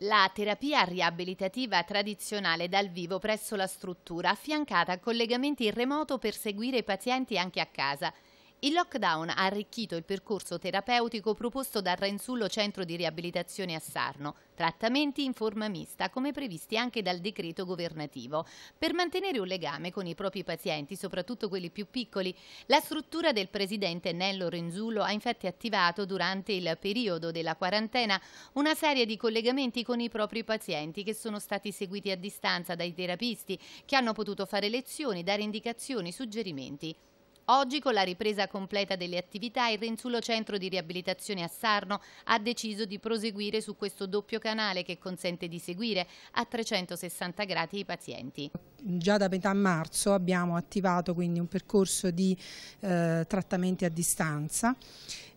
La terapia riabilitativa tradizionale dal vivo presso la struttura, affiancata a collegamenti in remoto per seguire i pazienti anche a casa – il lockdown ha arricchito il percorso terapeutico proposto dal Renzullo Centro di Riabilitazione a Sarno, trattamenti in forma mista come previsti anche dal decreto governativo, per mantenere un legame con i propri pazienti, soprattutto quelli più piccoli. La struttura del presidente Nello Renzullo ha infatti attivato durante il periodo della quarantena una serie di collegamenti con i propri pazienti che sono stati seguiti a distanza dai terapisti che hanno potuto fare lezioni, dare indicazioni, suggerimenti. Oggi, con la ripresa completa delle attività, il Renzulo Centro di Riabilitazione a Sarno ha deciso di proseguire su questo doppio canale che consente di seguire a 360 gradi i pazienti. Già da metà marzo abbiamo attivato quindi un percorso di eh, trattamenti a distanza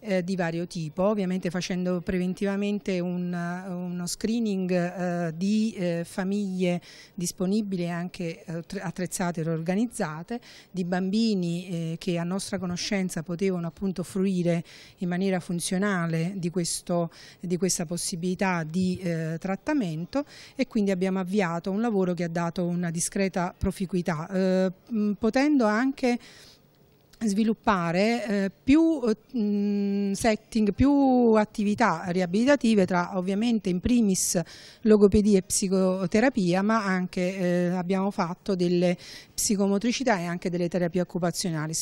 eh, di vario tipo, ovviamente facendo preventivamente un, uno screening eh, di eh, famiglie disponibili e anche eh, attrezzate e organizzate, di bambini eh, che a nostra conoscenza potevano appunto fruire in maniera funzionale di, questo, di questa possibilità di eh, trattamento e quindi abbiamo avviato un lavoro che ha dato una discreta proficuità, eh, potendo anche sviluppare eh, più eh, mh, setting, più attività riabilitative tra ovviamente in primis logopedia e psicoterapia ma anche eh, abbiamo fatto delle psicomotricità e anche delle terapie occupazionali.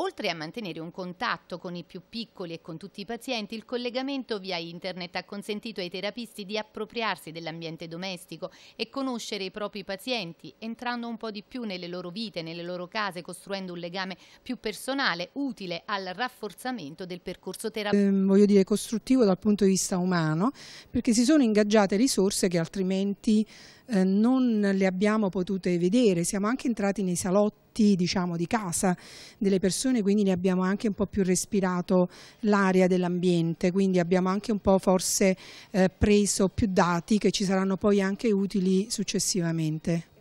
Oltre a mantenere un contatto con i più piccoli e con tutti i pazienti, il collegamento via internet ha consentito ai terapisti di appropriarsi dell'ambiente domestico e conoscere i propri pazienti, entrando un po' di più nelle loro vite, nelle loro case, costruendo un legame più personale, utile al rafforzamento del percorso terapeutico. Eh, voglio dire costruttivo dal punto di vista umano, perché si sono ingaggiate risorse che altrimenti eh, non le abbiamo potute vedere, siamo anche entrati nei salotti diciamo, di casa delle persone, quindi ne abbiamo anche un po' più respirato l'area dell'ambiente, quindi abbiamo anche un po' forse eh, preso più dati che ci saranno poi anche utili successivamente.